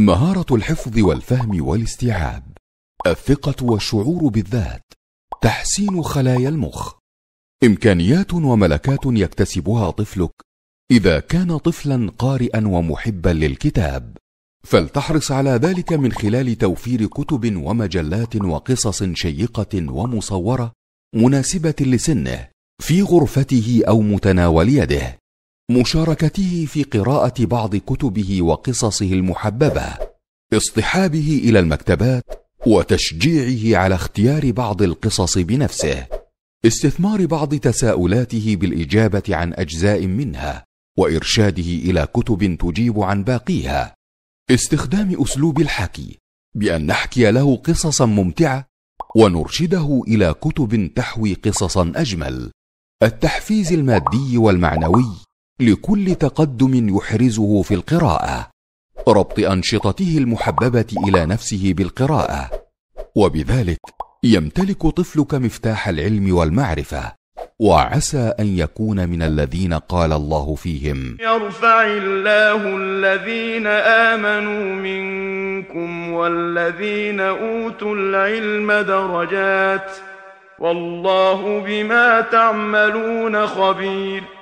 مهارة الحفظ والفهم والاستيعاب الثقة والشعور بالذات تحسين خلايا المخ إمكانيات وملكات يكتسبها طفلك إذا كان طفلا قارئا ومحبا للكتاب فلتحرص على ذلك من خلال توفير كتب ومجلات وقصص شيقة ومصورة مناسبة لسنه في غرفته أو متناول يده مشاركته في قراءه بعض كتبه وقصصه المحببه اصطحابه الى المكتبات وتشجيعه على اختيار بعض القصص بنفسه استثمار بعض تساؤلاته بالاجابه عن اجزاء منها وارشاده الى كتب تجيب عن باقيها استخدام اسلوب الحكي بان نحكي له قصصا ممتعه ونرشده الى كتب تحوي قصصا اجمل التحفيز المادي والمعنوي لكل تقدم يحرزه في القراءه ربط انشطته المحببه الى نفسه بالقراءه وبذلك يمتلك طفلك مفتاح العلم والمعرفه وعسى ان يكون من الذين قال الله فيهم يرفع الله الذين امنوا منكم والذين اوتوا العلم درجات والله بما تعملون خبير